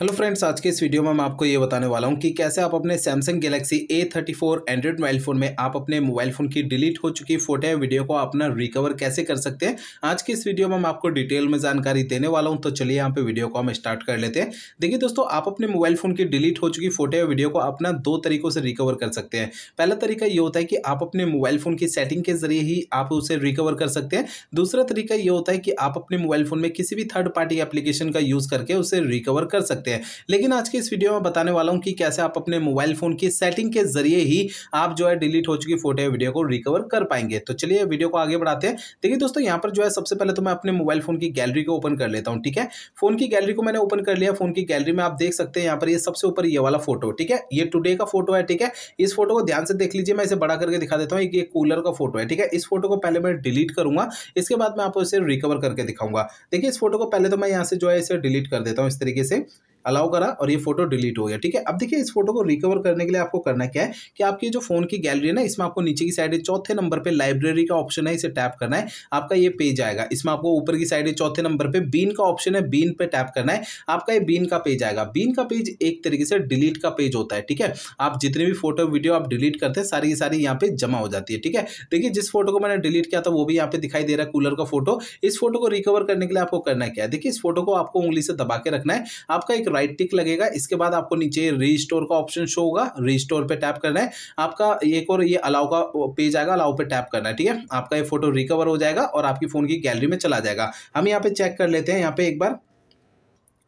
hello friends आज के इस वीडियो में मैं आपको ये बताने वाला हूँ कि कैसे आप अपने Samsung Galaxy A thirty four Android mobile phone में आप अपने मोबाइल फ़ोन की डिलीट हो चुकी फोटो या वीडियो को अपना रिकवर कैसे कर सकते हैं आज के इस वीडियो में मैं आपको डिटेल में जानकारी देने वाला हूँ तो चलिए यहाँ पे वीडियो को हम स्टार्ट कर लेते हैं देखिए दोस्तों आप अपने मोबाइल फ़ोन की डिलीट हो चुकी फोटो या वीडियो को अपना दो तरीकों से रिकवर कर सकते हैं पहला तरीका ये होता है कि आप अपने मोबाइल फ़ोन की सेटिंग के जरिए ही आप उसे रिकवर कर सकते हैं दूसरा तरीका ये होता है कि आप अपने मोबाइल फ़ोन में किसी भी थर्ड पार्टी एप्लीकेशन का यूज़ करके उसे रिकवर कर सकते हैं सकते हैं लेकिन आज के इस वीडियो में बताने वाला हूँ कि कैसे आप अपने मोबाइल फ़ोन की सेटिंग के जरिए ही आप जो है डिलीट हो चुकी फोटो या वीडियो को रिकवर कर पाएंगे तो चलिए वीडियो को आगे बढ़ाते हैं देखिए दोस्तों यहाँ पर जो है सबसे पहले तो मैं अपने मोबाइल फ़ोन की गैलरी को ओपन कर लेता हूँ ठीक है फ़ोन की गैलरी को मैंने ओपन कर लिया फ़ोन की गैलरी में आप देख सकते हैं यहाँ पर ये सबसे ऊपर ये वाला फोटो ठीक है ये टुडे का फोटो है ठीक है इस फोटो को ध्यान से देख लीजिए मैं इसे बड़ा करके दिखा देता हूँ ये कूलर का फोटो है ठीक है इस फोटो को पहले मैं डिलीट करूंगा इसके बाद मैं आपको इसे रिकवर करके दिखाऊंगा देखिए इस फोटो को पहले तो मैं यहाँ से जो है इसे डिलीट कर देता हूँ इस तरीके से अलाउ करा और ये फोटो डिलीट हो गया ठीक है अब देखिए इस फोटो को रिकवर करने के लिए आपको करना क्या है कि आपकी जो फोन की गैलरी है ना इसमें आपको नीचे की साइड चौथे नंबर पर लाइब्रेरी का ऑप्शन है इसे टैप करना है आपका ये पेज आएगा इसमें आपको ऊपर की साइड चौथे नंबर पर बीन का ऑप्शन है बीन पर टैप करना है आपका ये बीन का पेज आएगा बीन का पेज एक तरीके से डिलीट का पेज होता है ठीक है आप जितने भी फोटो वीडियो आप डिलीट करते हैं सारी की सारी यहाँ पे जमा हो जाती है ठीक है देखिए जिस फोटो को मैंने डिलीट किया था वो भी यहाँ पे दिखाई दे रहा है कूलर का फोटो इस फोटो को रिकवर करने के लिए आपको करना क्या है देखिए इस फोटो को आपको उंगली से दबा के रखना है आपका एक राइट टिक लगेगा इसके बाद आपको नीचे रीस्टोर का ऑप्शन शो होगा रीस्टोर पे टैप करना है आपका एक और ये अलाउ का पेज आएगा अलाउ पे टैप करना है ठीक है आपका ये फोटो रिकवर हो जाएगा और आपकी फ़ोन की गैलरी में चला जाएगा हम यहाँ पे चेक कर लेते हैं यहाँ पे एक बार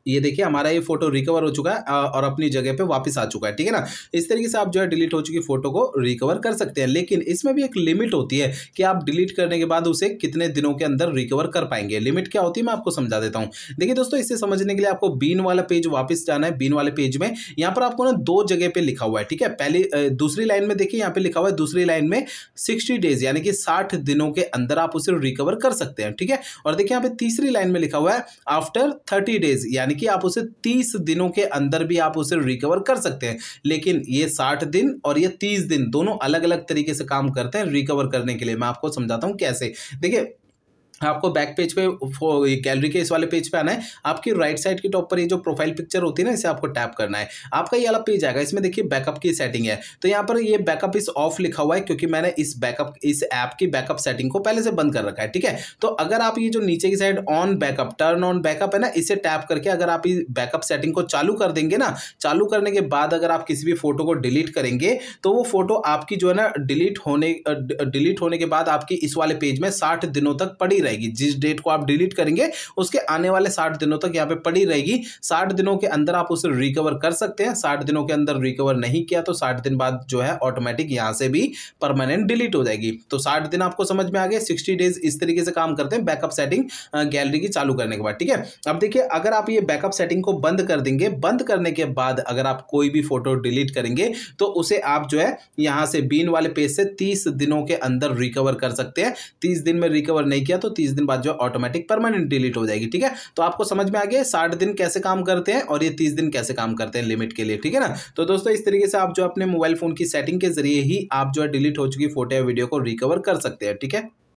ये देखिए हमारा ये फोटो रिकवर हो चुका है और अपनी जगह पे वापस आ चुका है ठीक है ना इस तरीके से आप जो है डिलीट हो चुकी फोटो को रिकवर कर सकते हैं लेकिन इसमें भी एक लिमिट होती है कि आप डिलीट करने के बाद उसे कितने दिनों के अंदर रिकवर कर पाएंगे लिमिट क्या होती है मैं आपको समझा देता हूँ देखिए दोस्तों इसे समझने के लिए आपको बीन वाला पेज वापिस जाना है बीन वाले पेज में यहाँ पर आपको ना दो जगह पर लिखा हुआ है ठीक है पहली दूसरी लाइन में देखिए यहाँ पर लिखा हुआ है दूसरी लाइन में सिक्सटी डेज यानी कि साठ दिनों के अंदर आप उसे रिकवर कर सकते हैं ठीक है और देखिए यहाँ पर तीसरी लाइन में लिखा हुआ है आफ्टर थर्टी डेज यानी कि आप उसे तीस दिनों के अंदर भी आप उसे रिकवर कर सकते हैं लेकिन ये साठ दिन और ये तीस दिन दोनों अलग अलग तरीके से काम करते हैं रिकवर करने के लिए मैं आपको समझाता हूँ कैसे देखिए आपको बैक पेज पे गैलरी के इस वाले पेज पे आना है आपकी राइट साइड के टॉप पर ये जो प्रोफाइल पिक्चर होती है ना इसे आपको टैप करना है आपका ये वाला पेज आएगा इसमें देखिए बैकअप की सेटिंग है तो यहाँ पर ये बैकअप इस ऑफ लिखा हुआ है क्योंकि मैंने इस बैकअप इस ऐप की बैकअप सेटिंग को पहले से बंद कर रखा है ठीक है तो अगर आप ये जो नीचे की side on backup turn on backup है ना इसे टैप करके अगर आप इस बैकअप सेटिंग को चालू कर देंगे ना चालू करने के बाद अगर आप किसी भी फोटो को डिलीट करेंगे तो वो फोटो आपकी जो है ना डिलीट होने डिलीट होने के बाद आपकी इस वाले पेज में साठ दिनों तक पड़ी रहेगी जिस डेट को आप डिलीट करेंगे उसके आने वाले साठ दिनों तक यहाँ पे पड़ी रहेगी साठ दिनों के अंदर आप उसे रिकवर कर सकते हैं साठ दिनों के अंदर रिकवर नहीं किया तो साठ दिन बाद जो है ऑटोमेटिक यहाँ से भी परमानेंट डिलीट हो जाएगी तो साठ दिन आपको समझ में आ गए सिक्सटी डेज इस तरीके से काम करते हैं बैकअप सेटिंग गैलरी की चालू करने के बाद ठीक है अब देखिए अगर आप ये बैकअप सेटिंग को बंद कर देंगे बंद करने के बाद अगर आप कोई भी फोटो डिलीट करेंगे तो उसे आप जो है यहाँ से बीन वाले पेज से तीस दिनों के अंदर रिकवर कर सकते हैं तीस दिन में रिकवर नहीं किया तो तीस दिन बाद जो ऑटोमेटिक परमानेंट डिलीट हो जाएगी ठीक है तो आपको समझ में आ गया साठ दिन कैसे काम करते हैं और ये तीस दिन कैसे काम करते हैं लिमिट के लिए ठीक है ना तो दोस्तों इस तरीके से आप जो अपने मोबाइल फोन की सेटिंग के जरिए ही आप जो है डिलीट हो चुकी फोटो या वीडियो को रिकवर कर सकते हैं ठीक है